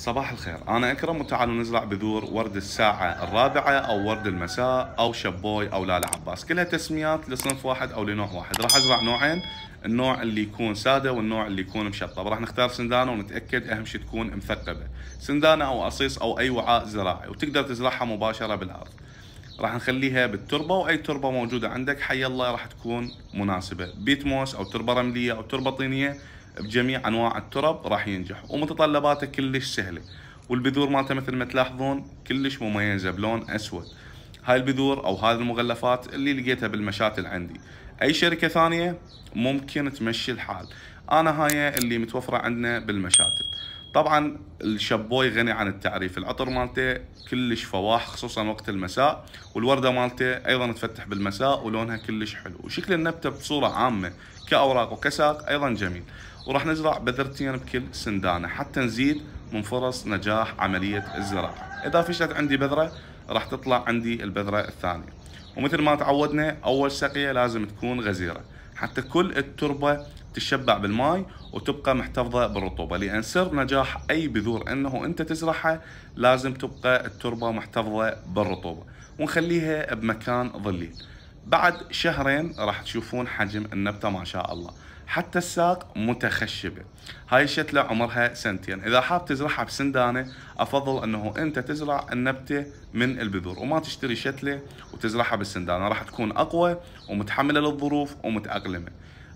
صباح الخير أنا أكرم وتعالوا نزرع بذور ورد الساعة الرابعة أو ورد المساء أو شبوي أو لالا عباس كلها تسميات لصنف واحد أو لنوع واحد راح أزرع نوعين النوع اللي يكون سادة والنوع اللي يكون مشطب راح نختار سندانة ونتأكد أهم شيء تكون مثقبة سندانة أو أصيص أو أي وعاء زراعي وتقدر تزرعها مباشرة بالأرض راح نخليها بالتربه واي تربه موجوده عندك حي الله راح تكون مناسبه بيت موس او تربه رمليه او تربه طينيه بجميع انواع الترب راح ينجح ومتطلباته كلش سهله والبذور مالته مثل ما تلاحظون كلش مميزه بلون اسود هاي البذور او هذه المغلفات اللي لقيتها بالمشاتل عندي اي شركه ثانيه ممكن تمشي الحال انا هاي اللي متوفره عندنا بالمشاتل طبعا الشابوي غني عن التعريف العطر مالته كلش فواح خصوصا وقت المساء والورده مالته ايضا تفتح بالمساء ولونها كلش حلو وشكل النبته بصوره عامه كاوراق وكساق ايضا جميل وراح نزرع بذرتين بكل سندانه حتى نزيد من فرص نجاح عمليه الزراعه اذا فشلت عندي بذره راح تطلع عندي البذره الثانيه ومثل ما تعودنا اول سقيه لازم تكون غزيره حتى كل التربه تشبع بالماء وتبقى محتفظة بالرطوبة لأن سر نجاح أي بذور أنه أنت تزرعها لازم تبقى التربة محتفظة بالرطوبة ونخليها بمكان ظليل بعد شهرين راح تشوفون حجم النبتة ما شاء الله حتى الساق متخشبة هاي الشتلة عمرها سنتين إذا حاب تزرعها بسندانة أفضل أنه أنت تزرع النبتة من البذور وما تشتري شتلة وتزرعها بالسندانة راح تكون أقوى ومتحملة للظروف ومتأقلمة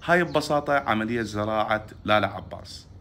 هاي ببساطة عملية زراعة لالا عباس